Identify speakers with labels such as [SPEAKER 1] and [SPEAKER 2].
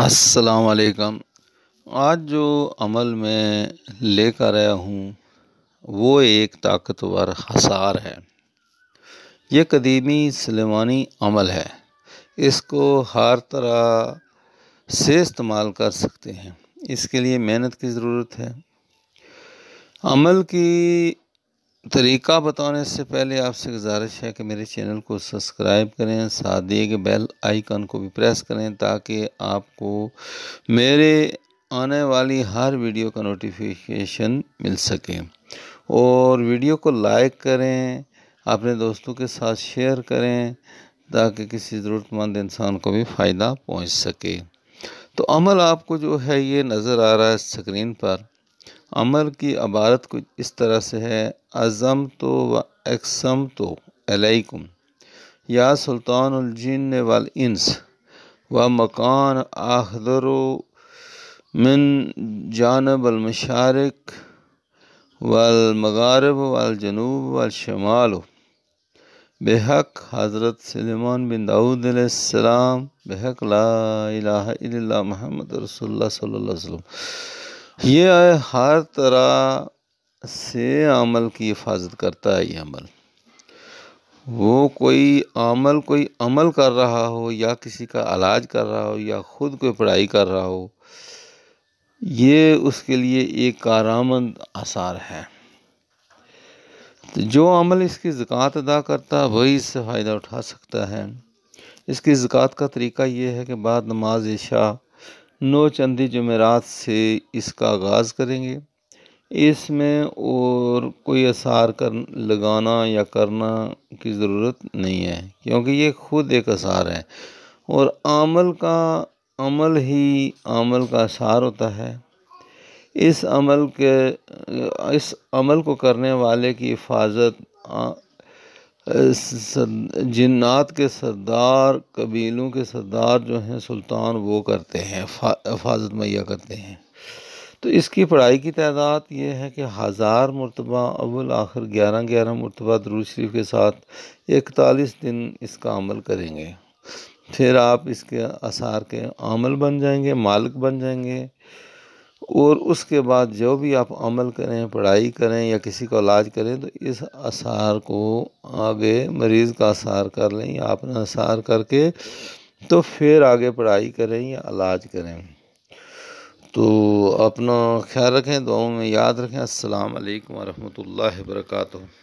[SPEAKER 1] अस्सलाम आज जो अमल में लेकर आया हूँ वो एक ताकतवर हसार है ये कदीमी सलेमानी अमल है इसको हर तरह से इस्तेमाल कर सकते हैं इसके लिए मेहनत की ज़रूरत है अमल की तरीका बताने से पहले आपसे गुजारिश है कि मेरे चैनल को सब्सक्राइब करें साथ दिए गए बेल आइकन को भी प्रेस करें ताकि आपको मेरे आने वाली हर वीडियो का नोटिफिकेशन मिल सके और वीडियो को लाइक करें अपने दोस्तों के साथ शेयर करें ताकि किसी ज़रूरतमंद इंसान को भी फ़ायदा पहुंच सके तो अमल आपको जो है ये नज़र आ रहा है स्क्रीन पर अमर की अबारत कुछ इस तरह से है अज़म तो व एक्सम तो अलैकुम या सुल्तानजिन वाल इंस व मकान आखदर मिन जानब अलमशारक वालमगारब वालजनूब वालशमाल बेहक हज़रत सलमान बिन दाऊदम बेहक ला महमद रसोल्ला वसम ये हर तरह से अमल की हिफाजत करता है ये अमल वो कोई अमल कोई अमल कर रहा हो या किसी का इलाज कर रहा हो या ख़ुद कोई पढ़ाई कर रहा हो ये उसके लिए एक कारामंद आसार है तो जो अमल इसकी ज़क़़त अदा करता है वही इससे फ़ायदा उठा सकता है इसकी ज़क़़त का तरीका ये है कि बाद नमाज इशा नौ चंदी जमेरात से इसका आगाज़ करेंगे इसमें और कोई असार कर लगाना या करना की ज़रूरत नहीं है क्योंकि ये खुद एक असार है और आमल का अमल ही आमल का असार होता है इस अमल के इस अमल को करने वाले की हिफाजत जिन्नात के सरदार कबीलों के सरदार जो हैं सुल्तान वो करते हैं हफाजत मैया करते हैं तो इसकी पढ़ाई की तादाद ये है कि हज़ार मरतबा अव्वल आखिर ग्यारह ग्यारह मरतबा दरूज शरीफ के साथ इकतालीस दिन इसका अमल करेंगे फिर आप इसके आसार के अमल बन जाएंगे मालिक बन जाएंगे और उसके बाद जो भी आप अमल करें पढ़ाई करें या किसी का इलाज करें तो इस आसार को आगे मरीज़ का आसार कर लें या अपना आसार करके तो फिर आगे पढ़ाई करें या इलाज करें तो अपना ख्याल रखें दुआओं में याद रखें अस्सलाम वालेकुम वरहमतुल्लाहि